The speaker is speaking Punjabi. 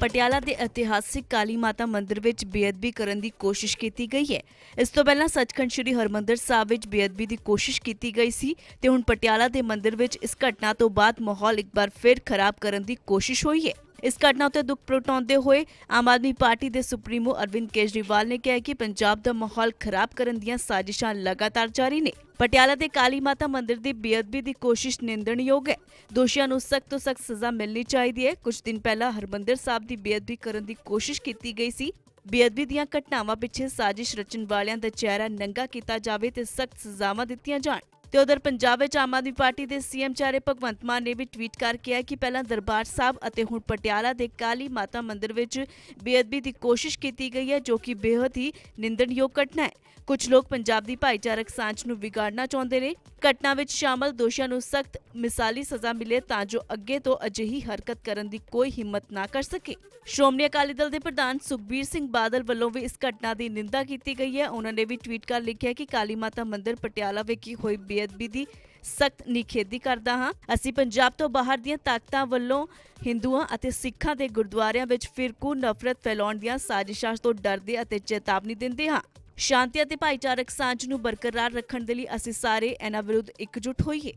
ਪਟਿਆਲਾ ਦੇ ਇਤਿਹਾਸਿਕ ਕਾਲੀ ਮਾਤਾ ਮੰਦਿਰ ਵਿੱਚ ਬੇਅਦਬੀ ਕਰਨ ਦੀ ਕੋਸ਼ਿਸ਼ ਕੀਤੀ ਗਈ ਹੈ ਇਸ ਤੋਂ ਪਹਿਲਾਂ ਸੱਚਖੰਡ ਸ੍ਰੀ ਹਰਮੰਦਰ ਸਾਹਿਬ ਵਿੱਚ ਬੇਅਦਬੀ ਦੀ ਕੋਸ਼ਿਸ਼ ਕੀਤੀ ਗਈ ਸੀ ਤੇ ਹੁਣ ਪਟਿਆਲਾ ਦੇ ਮੰਦਿਰ ਵਿੱਚ ਇਸ ਘਟਨਾ ਤੋਂ ਬਾਅਦ ਮਾਹੌਲ ਇੱਕ ਵਾਰ ਫਿਰ ਖਰਾਬ ਕਰਨ ਦੀ ਕੋਸ਼ਿਸ਼ ਹੋਈ ਹੈ ਇਸ ਘਟਨਾ ਉਤੇ ਦੁੱਖ ਪ੍ਰਗਟਾਉਂਦੇ ਹੋਏ ਆਮ ਆਦਮੀ ਪਾਰਟੀ ਦੇ ਸੁਪਰੀਮੋ ਅਰਵਿੰਦ ਕੇਜਰੀਵਾਲ ਨੇ ਕਿਹਾ ਕਿ ਪੰਜਾਬ ਦਾ ਮਾਹੌਲ ਖਰਾਬ ਕਰਨ ਦੀਆਂ ਸਾਜ਼ਿਸ਼ਾਂ ਲਗਾਤਾਰ ਜਾਰੀ ਨੇ ਪਟਿਆਲਾ ਦੇ ਕਾਲੀ ਮਾਤਾ ਮੰਦਿਰ ਦੀ ਬੇਅਦਬੀ ਦੀ ਕੋਸ਼ਿਸ਼ ਨਿੰਦਣਯੋਗ ਹੈ ਦੋਸ਼ੀਆਂ ਨੂੰ ਸਖਤ ਤੋਂ ਸਖਤ ਸਜ਼ਾ ਮਿਲਣੀ ਚਾਹੀਦੀ ਹੈ ਕੁਝ ਦਿਨ ਪਹਿਲਾਂ ਹਰਮੰਦਰ ਸਾਹਿਬ ਦੀ ਬੇਅਦਬੀ ਕਰਨ ਦੀ ਕੋਸ਼ਿਸ਼ ਕੀਤੀ ਗਈ ਸੀ ਬੇਅਦਬੀ ਦੀਆਂ ਘਟਨਾਵਾਂ ਪਿੱਛੇ ਸਾਜ਼ਿਸ਼ ਰਚਣ ਵਾਲਿਆਂ ਦਾ ਚਿਹਰਾ ਨੰਗਾ ਕੀਤਾ ਜਾਵੇ ਤੇ ਸਖਤ ਸਜ਼ਾਵਾਂ ਦਿੱਤੀਆਂ ਜਾਣ ਤੇ ਉਧਰ ਪੰਜਾਬ ਵਿੱਚ ਆਮ ਆਦਮੀ ਪਾਰਟੀ ਦੇ ਸੀਐਮ ਚਾਰੇ ਭਗਵੰਤ ਮਾਨ ਨੇ ਵੀ ਟਵੀਟ ਕਰਕੇ ਆ ਕਿ ਪਹਿਲਾਂ ਦਰਬਾਰ ਸਾਹਿਬ ਅਤੇ ਹੁਣ ਪਟਿਆਲਾ ਦੇ ਕਾਲੀ ਮਾਤਾ ਮੰਦਿਰ ਵਿੱਚ ਬੇਅਦਬੀ ਦੀ ਕੋਸ਼ਿਸ਼ ਕੀਤੀ ਗਈ ਹੈ ਜੋ ਕਿ ਬੇहद ਹੀ ਨਿੰਦਣਯੋਗ ਘਟਨਾ ਹੈ ਕੁਝ ਲੋਕ ਪੰਜਾਬ ਦੀ ਭਾਈਚਾਰਕ ਸਾਂਝ ਨੂੰ ਵਿਗਾੜਨਾ ਚਾਹੁੰਦੇ ਨੇ ਘਟਨਾ ਵਿੱਚ ਸ਼ਾਮਲ ਦੋਸ਼ੀਆਂ ਨੂੰ ਸਖਤ ਮਿਸਾਲੀ ਸਜ਼ਾ ਮਿਲੇ ਤਾਂ ਜੋ ਅੱਗੇ ਤੋਂ ਅਜਿਹੀ ਹਰਕਤ ਕਰਨ ਦੀ ਕੋਈ ਹਿੰਮਤ ਨਾ ਕਰ ਸਕੇ ਸ਼੍ਰੋਮਣੀ ਅਕਾਲੀ ਦਲ ਦੇ ਪ੍ਰਧਾਨ ਸੁਖਬੀਰ ਸਿੰਘ ਬਾਦਲ ਵੱਲੋਂ ਵੀ ਇਸ ਘਟਨਾ ਦੀ ਨਿੰਦਾ ਕੀਤੀ ਗਈ ਹੈ ਉਹਨਾਂ ਨੇ ਵੀ ਟਵੀਟ ਕਰ ਲਿਖਿਆ ਕਿ ਕਾਲੀ ਮਾਤਾ ਮੰਦਿਰ ਪਟਿਆਲਾ ਵਿਖੇ ਹੋਈ ਬੇਅਦਬੀ ਦੀ ਸਖਤ ਨਿਖੇਧੀ ਕਰਦਾ ਹਾਂ ਅਸੀਂ ਪੰਜਾਬ ਤੋਂ ਬਾਹਰ ਦੀਆਂ ਤਾਕਤਾਂ ਵੱਲੋਂ ਹਿੰਦੂਆਂ ਅਤੇ ਸਿੱਖਾਂ ਦੇ ਗੁਰਦੁਆਰਿਆਂ ਵਿੱਚ ਫਿਰਕੂ ਨਫ਼ਰਤ ਫੈਲਾਉਣ ਦੀਆਂ ਸਾਜ਼ਿਸ਼ਾਂ ਤੋਂ ਡਰਦੇ ਅਤੇ ਚੇਤਾਵਨੀ ਦਿੰਦੇ ਹਾਂ ਸ਼ਾਂਤੀ ਅਤੇ ਭਾਈਚਾਰਕ ਸਾਂਝ ਨੂੰ ਬਰਕਰਾਰ ਰੱਖਣ ਦੇ ਲਈ ਅਸੀਂ ਸਾਰੇ ਇਹਨਾਂ ਵਿਰੁੱਧ ਇਕਜੁੱਟ ਹੋਈਏ